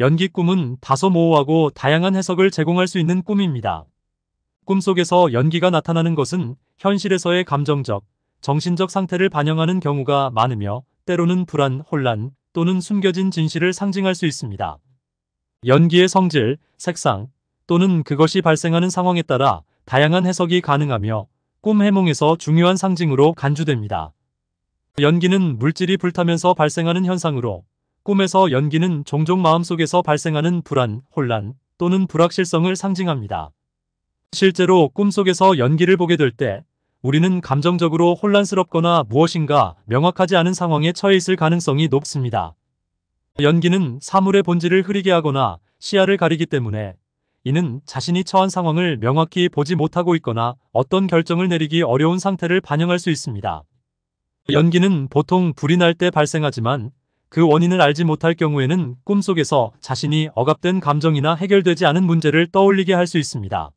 연기 꿈은 다소 모호하고 다양한 해석을 제공할 수 있는 꿈입니다. 꿈속에서 연기가 나타나는 것은 현실에서의 감정적, 정신적 상태를 반영하는 경우가 많으며 때로는 불안, 혼란 또는 숨겨진 진실을 상징할 수 있습니다. 연기의 성질, 색상 또는 그것이 발생하는 상황에 따라 다양한 해석이 가능하며 꿈 해몽에서 중요한 상징으로 간주됩니다. 연기는 물질이 불타면서 발생하는 현상으로 꿈에서 연기는 종종 마음속에서 발생하는 불안, 혼란 또는 불확실성을 상징합니다. 실제로 꿈속에서 연기를 보게 될 때 우리는 감정적으로 혼란스럽거나 무엇인가 명확하지 않은 상황에 처해 있을 가능성이 높습니다. 연기는 사물의 본질을 흐리게 하거나 시야를 가리기 때문에 이는 자신이 처한 상황을 명확히 보지 못하고 있거나 어떤 결정을 내리기 어려운 상태를 반영할 수 있습니다. 연기는 보통 불이 날 때 발생하지만 그 원인을 알지 못할 경우에는 꿈속에서 자신이 억압된 감정이나 해결되지 않은 문제를 떠올리게 할 수 있습니다.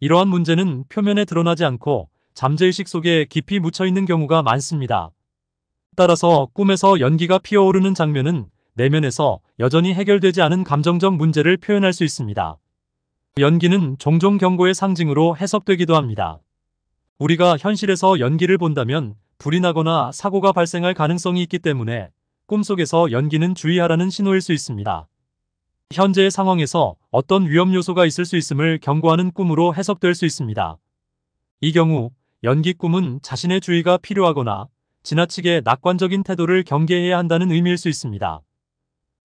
이러한 문제는 표면에 드러나지 않고 잠재의식 속에 깊이 묻혀있는 경우가 많습니다. 따라서 꿈에서 연기가 피어오르는 장면은 내면에서 여전히 해결되지 않은 감정적 문제를 표현할 수 있습니다. 연기는 종종 경고의 상징으로 해석되기도 합니다. 우리가 현실에서 연기를 본다면 불이 나거나 사고가 발생할 가능성이 있기 때문에 꿈속에서 연기는 주의하라는 신호일 수 있습니다. 현재의 상황에서 어떤 위험 요소가 있을 수 있음을 경고하는 꿈으로 해석될 수 있습니다. 이 경우 연기 꿈은 자신의 주의가 필요하거나 지나치게 낙관적인 태도를 경계해야 한다는 의미일 수 있습니다.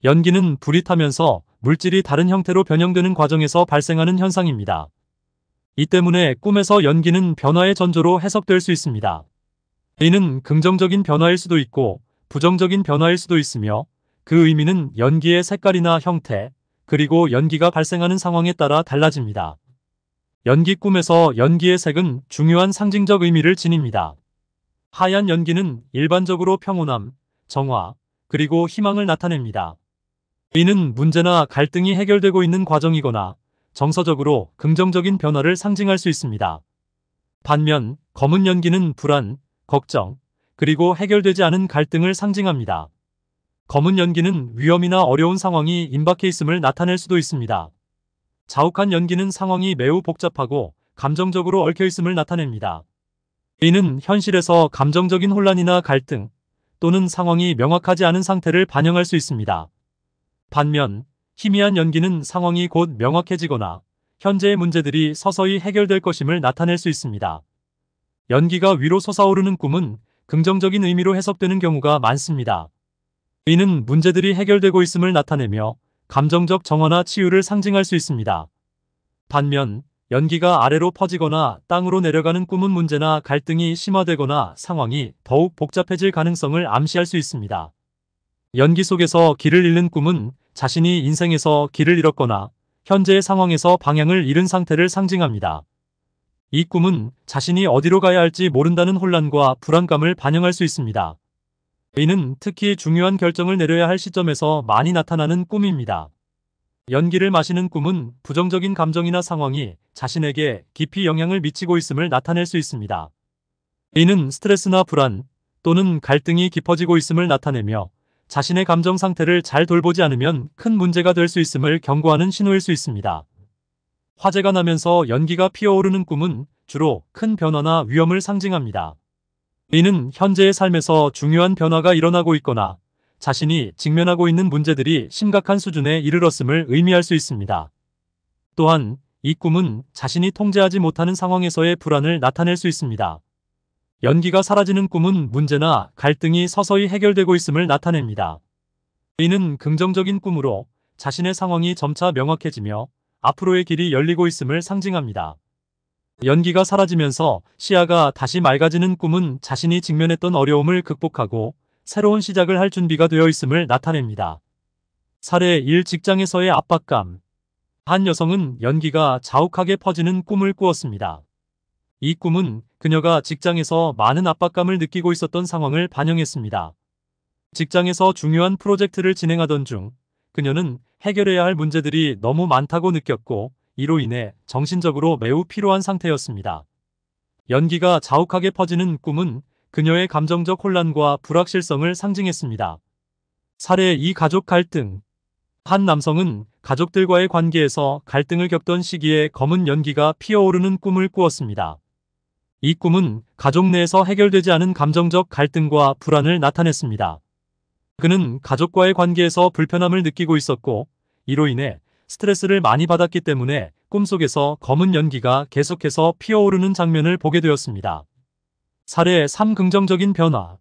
연기는 불이 타면서 물질이 다른 형태로 변형되는 과정에서 발생하는 현상입니다. 이 때문에 꿈에서 연기는 변화의 전조로 해석될 수 있습니다. 이는 긍정적인 변화일 수도 있고 부정적인 변화일 수도 있으며 그 의미는 연기의 색깔이나 형태, 그리고 연기가 발생하는 상황에 따라 달라집니다. 연기 꿈에서 연기의 색은 중요한 상징적 의미를 지닙니다. 하얀 연기는 일반적으로 평온함, 정화, 그리고 희망을 나타냅니다. 이는 문제나 갈등이 해결되고 있는 과정이거나 정서적으로 긍정적인 변화를 상징할 수 있습니다. 반면 검은 연기는 불안, 걱정, 그리고 해결되지 않은 갈등을 상징합니다. 검은 연기는 위험이나 어려운 상황이 임박해 있음을 나타낼 수도 있습니다. 자욱한 연기는 상황이 매우 복잡하고 감정적으로 얽혀 있음을 나타냅니다. 이는 현실에서 감정적인 혼란이나 갈등 또는 상황이 명확하지 않은 상태를 반영할 수 있습니다. 반면 희미한 연기는 상황이 곧 명확해지거나 현재의 문제들이 서서히 해결될 것임을 나타낼 수 있습니다. 연기가 위로 솟아오르는 꿈은 긍정적인 의미로 해석되는 경우가 많습니다. 이는 문제들이 해결되고 있음을 나타내며 감정적 정화나 치유를 상징할 수 있습니다. 반면 연기가 아래로 퍼지거나 땅으로 내려가는 꿈은 문제나 갈등이 심화되거나 상황이 더욱 복잡해질 가능성을 암시할 수 있습니다. 연기 속에서 길을 잃는 꿈은 자신이 인생에서 길을 잃었거나 현재의 상황에서 방향을 잃은 상태를 상징합니다. 이 꿈은 자신이 어디로 가야 할지 모른다는 혼란과 불안감을 반영할 수 있습니다. 이는 특히 중요한 결정을 내려야 할 시점에서 많이 나타나는 꿈입니다. 연기를 마시는 꿈은 부정적인 감정이나 상황이 자신에게 깊이 영향을 미치고 있음을 나타낼 수 있습니다. 이는 스트레스나 불안 또는 갈등이 깊어지고 있음을 나타내며 자신의 감정 상태를 잘 돌보지 않으면 큰 문제가 될 수 있음을 경고하는 신호일 수 있습니다. 화재가 나면서 연기가 피어오르는 꿈은 주로 큰 변화나 위험을 상징합니다. 이는 현재의 삶에서 중요한 변화가 일어나고 있거나 자신이 직면하고 있는 문제들이 심각한 수준에 이르렀음을 의미할 수 있습니다. 또한 이 꿈은 자신이 통제하지 못하는 상황에서의 불안을 나타낼 수 있습니다. 연기가 사라지는 꿈은 문제나 갈등이 서서히 해결되고 있음을 나타냅니다. 이는 긍정적인 꿈으로 자신의 상황이 점차 명확해지며 앞으로의 길이 열리고 있음을 상징합니다. 연기가 사라지면서 시야가 다시 맑아지는 꿈은 자신이 직면했던 어려움을 극복하고 새로운 시작을 할 준비가 되어 있음을 나타냅니다. 사례 1 직장에서의 압박감 한 여성은 연기가 자욱하게 퍼지는 꿈을 꾸었습니다. 이 꿈은 그녀가 직장에서 많은 압박감을 느끼고 있었던 상황을 반영했습니다. 직장에서 중요한 프로젝트를 진행하던 중 그녀는 해결해야 할 문제들이 너무 많다고 느꼈고 이로 인해 정신적으로 매우 피로한 상태였습니다. 연기가 자욱하게 퍼지는 꿈은 그녀의 감정적 혼란과 불확실성을 상징했습니다. 사례 2 가족 갈등 한 남성은 가족들과의 관계에서 갈등을 겪던 시기에 검은 연기가 피어오르는 꿈을 꾸었습니다. 이 꿈은 가족 내에서 해결되지 않은 감정적 갈등과 불안을 나타냈습니다. 그는 가족과의 관계에서 불편함을 느끼고 있었고 이로 인해 스트레스를 많이 받았기 때문에 꿈속에서 검은 연기가 계속해서 피어오르는 장면을 보게 되었습니다. 사례 3 긍정적인 변화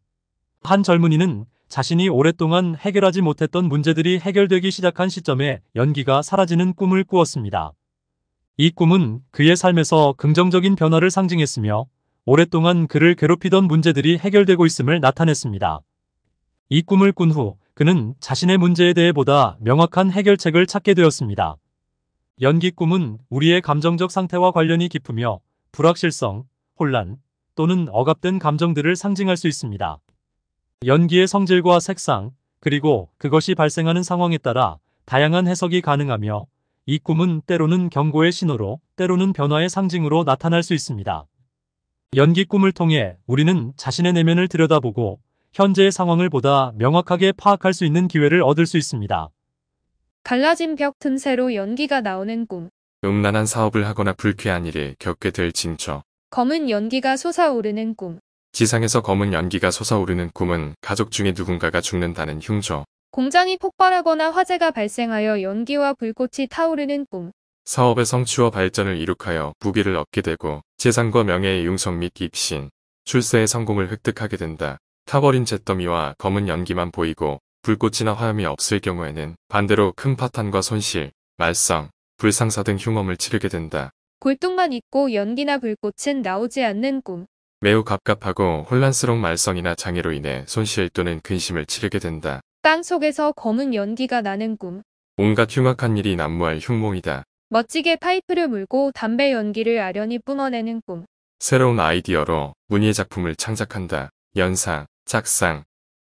한 젊은이는 자신이 오랫동안 해결하지 못했던 문제들이 해결되기 시작한 시점에 연기가 사라지는 꿈을 꾸었습니다. 이 꿈은 그의 삶에서 긍정적인 변화를 상징했으며 오랫동안 그를 괴롭히던 문제들이 해결되고 있음을 나타냈습니다. 이 꿈을 꾼 후 그는 자신의 문제에 대해 보다 명확한 해결책을 찾게 되었습니다. 연기 꿈은 우리의 감정적 상태와 관련이 깊으며 불확실성, 혼란 또는 억압된 감정들을 상징할 수 있습니다. 연기의 성질과 색상, 그리고 그것이 발생하는 상황에 따라 다양한 해석이 가능하며 이 꿈은 때로는 경고의 신호로 때로는 변화의 상징으로 나타날 수 있습니다. 연기 꿈을 통해 우리는 자신의 내면을 들여다보고 현재의 상황을 보다 명확하게 파악할 수 있는 기회를 얻을 수 있습니다. 갈라진 벽 틈새로 연기가 나오는 꿈. 음란한 사업을 하거나 불쾌한 일을 겪게 될 징조. 검은 연기가 솟아오르는 꿈. 지상에서 검은 연기가 솟아오르는 꿈은 가족 중에 누군가가 죽는다는 흉조. 공장이 폭발하거나 화재가 발생하여 연기와 불꽃이 타오르는 꿈. 사업의 성취와 발전을 이룩하여 부귀를 얻게 되고 재산과 명예의 융성 및 입신, 출세의 성공을 획득하게 된다. 타버린 잿더미와 검은 연기만 보이고 불꽃이나 화염이 없을 경우에는 반대로 큰 파탄과 손실, 말썽, 불상사 등흉엄을 치르게 된다. 골동만 있고 연기나 불꽃은 나오지 않는 꿈. 매우 갑갑하고 혼란스러운 말썽이나 장애로 인해 손실 또는 근심을 치르게 된다. 땅 속에서 검은 연기가 나는 꿈. 온갖 흉악한 일이 난무할 흉몽이다. 멋지게 파이프를 물고 담배 연기를 아련히 뿜어내는 꿈. 새로운 아이디어로 문예 작품을 창작한다. 연상, 착상,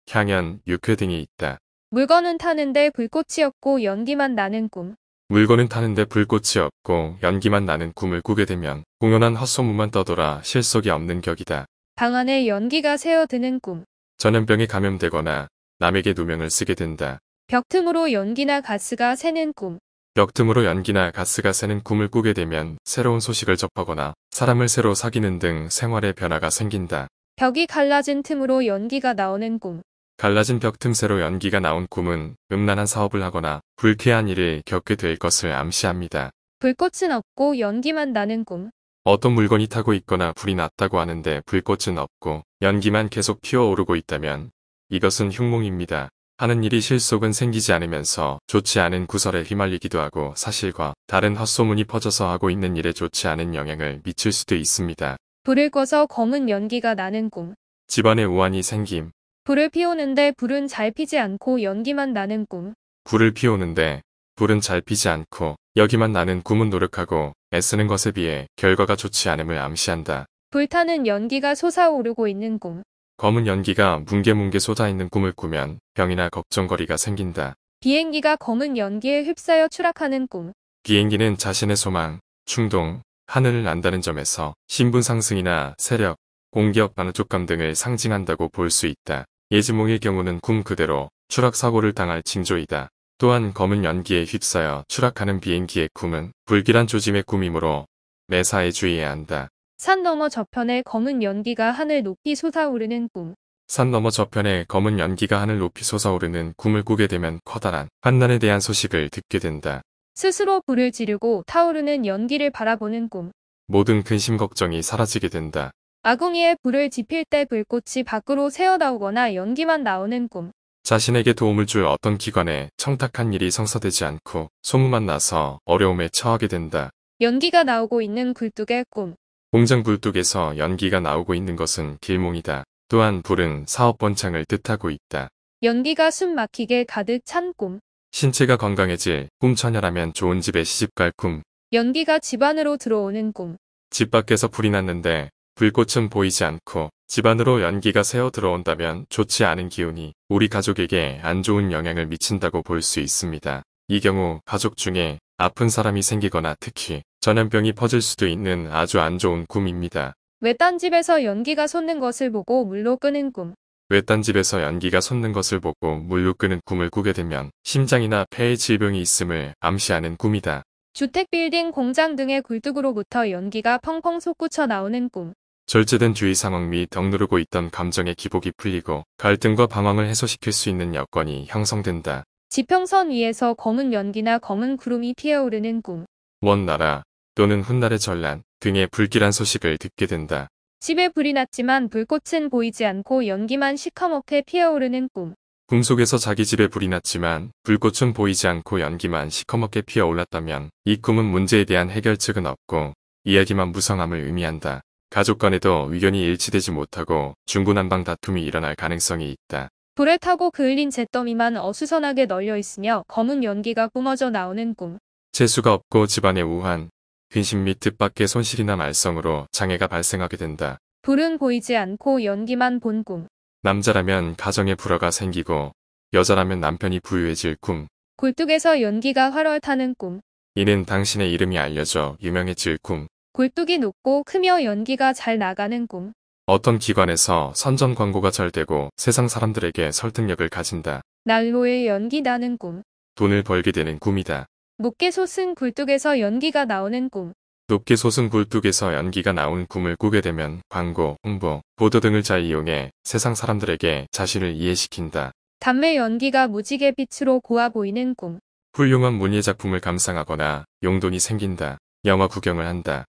향연, 육회 등이 있다. 물건은 타는데 불꽃이 없고 연기만 나는 꿈. 물건은 타는데 불꽃이 없고 연기만 나는 꿈을 꾸게 되면 공연한 헛소문만 떠돌아 실속이 없는 격이다. 방 안에 연기가 새어드는 꿈. 전염병에 감염되거나 남에게 누명을 쓰게 된다. 벽 틈으로 연기나 가스가 새는 꿈. 벽 틈으로 연기나 가스가 새는 꿈을 꾸게 되면 새로운 소식을 접하거나 사람을 새로 사귀는 등 생활의 변화가 생긴다. 벽이 갈라진 틈으로 연기가 나오는 꿈. 갈라진 벽 틈새로 연기가 나온 꿈은 음란한 사업을 하거나 불쾌한 일을 겪게 될 것을 암시합니다. 불꽃은 없고 연기만 나는 꿈. 어떤 물건이 타고 있거나 불이 났다고 하는데 불꽃은 없고 연기만 계속 피어오르고 있다면 이것은 흉몽입니다. 하는 일이 실속은 생기지 않으면서 좋지 않은 구설에 휘말리기도 하고 사실과 다른 헛소문이 퍼져서 하고 있는 일에 좋지 않은 영향을 미칠 수도 있습니다. 불을 꺼서 검은 연기가 나는 꿈. 집안에 우환이 생김. 불을 피우는데 불은 잘 피지 않고 연기만 나는 꿈. 불을 피우는데 불은 잘 피지 않고 여기만 나는 꿈은 노력하고 애쓰는 것에 비해 결과가 좋지 않음을 암시한다. 불타는 연기가 솟아오르고 있는 꿈. 검은 연기가 뭉게뭉게 쏟아있는 꿈을 꾸면 병이나 걱정거리가 생긴다. 비행기가 검은 연기에 휩싸여 추락하는 꿈. 비행기는 자신의 소망, 충동, 하늘을 안다는 점에서 신분 상승이나 세력, 공기업 반쪽감 등을 상징한다고 볼 수 있다. 예지몽의 경우는 꿈 그대로 추락사고를 당할 징조이다. 또한 검은 연기에 휩싸여 추락하는 비행기의 꿈은 불길한 조짐의 꿈이므로 매사에 주의해야 한다. 산 너머 저편에 검은 연기가 하늘 높이 솟아오르는 꿈. 산 너머 저편에 검은 연기가 하늘 높이 솟아오르는 꿈을 꾸게 되면 커다란 환난에 대한 소식을 듣게 된다. 스스로 불을 지르고 타오르는 연기를 바라보는 꿈. 모든 근심 걱정이 사라지게 된다. 아궁이에 불을 지필 때 불꽃이 밖으로 새어나오거나 연기만 나오는 꿈. 자신에게 도움을 줄 어떤 기관에 청탁한 일이 성사되지 않고 소문만 나서 어려움에 처하게 된다. 연기가 나오고 있는 굴뚝의 꿈. 공장 굴뚝에서 연기가 나오고 있는 것은 길몽이다. 또한 불은 사업 번창을 뜻하고 있다. 연기가 숨 막히게 가득 찬 꿈. 신체가 건강해질 꿈 처녀라면 좋은 집에 시집갈 꿈. 연기가 집안으로 들어오는 꿈. 집 밖에서 불이 났는데 불꽃은 보이지 않고 집안으로 연기가 새어 들어온다면 좋지 않은 기운이 우리 가족에게 안 좋은 영향을 미친다고 볼 수 있습니다. 이 경우 가족 중에 아픈 사람이 생기거나 특히 전염병이 퍼질 수도 있는 아주 안 좋은 꿈입니다. 외딴 집에서 연기가 솟는 것을 보고 물로 끄는 꿈. 외딴 집에서 연기가 솟는 것을 보고 물로 끄는 꿈을 꾸게 되면 심장이나 폐의 질병이 있음을 암시하는 꿈이다. 주택 빌딩 공장 등의 굴뚝으로부터 연기가 펑펑 솟구쳐 나오는 꿈. 절제된 주의 상황 및 덩누르고 있던 감정의 기복이 풀리고 갈등과 방황을 해소시킬 수 있는 여건이 형성된다. 지평선 위에서 검은 연기나 검은 구름이 피어오르는 꿈. 원나라 또는 훗날의 전란 등의 불길한 소식을 듣게 된다. 집에 불이 났지만 불꽃은 보이지 않고 연기만 시커멓게 피어오르는 꿈. 꿈 속에서 자기 집에 불이 났지만 불꽃은 보이지 않고 연기만 시커멓게 피어올랐다면 이 꿈은 문제에 대한 해결책은 없고 이야기만 무성함을 의미한다. 가족 간에도 의견이 일치되지 못하고 중구난방 다툼이 일어날 가능성이 있다. 불에 타고 그을린 잿더미만 어수선하게 널려 있으며 검은 연기가 뿜어져 나오는 꿈. 재수가 없고 집안에 우한, 근심 및 뜻밖의 손실이나 말썽으로 장애가 발생하게 된다. 불은 보이지 않고 연기만 본 꿈. 남자라면 가정에 불화가 생기고 여자라면 남편이 부유해질 꿈. 굴뚝에서 연기가 활활 타는 꿈. 이는 당신의 이름이 알려져 유명해질 꿈. 굴뚝이 높고 크며 연기가 잘 나가는 꿈. 어떤 기관에서 선전 광고가 잘 되고 세상 사람들에게 설득력을 가진다. 난로에 연기 나는 꿈. 돈을 벌게 되는 꿈이다. 높게 솟은 굴뚝에서 연기가 나오는 꿈. 높게 솟은 굴뚝에서 연기가 나온 꿈을 꾸게 되면 광고, 홍보, 보도 등을 잘 이용해 세상 사람들에게 자신을 이해시킨다. 담배 연기가 무지개 빛으로 고와 보이는 꿈. 훌륭한 문예 작품을 감상하거나 용돈이 생긴다. 영화 구경을 한다.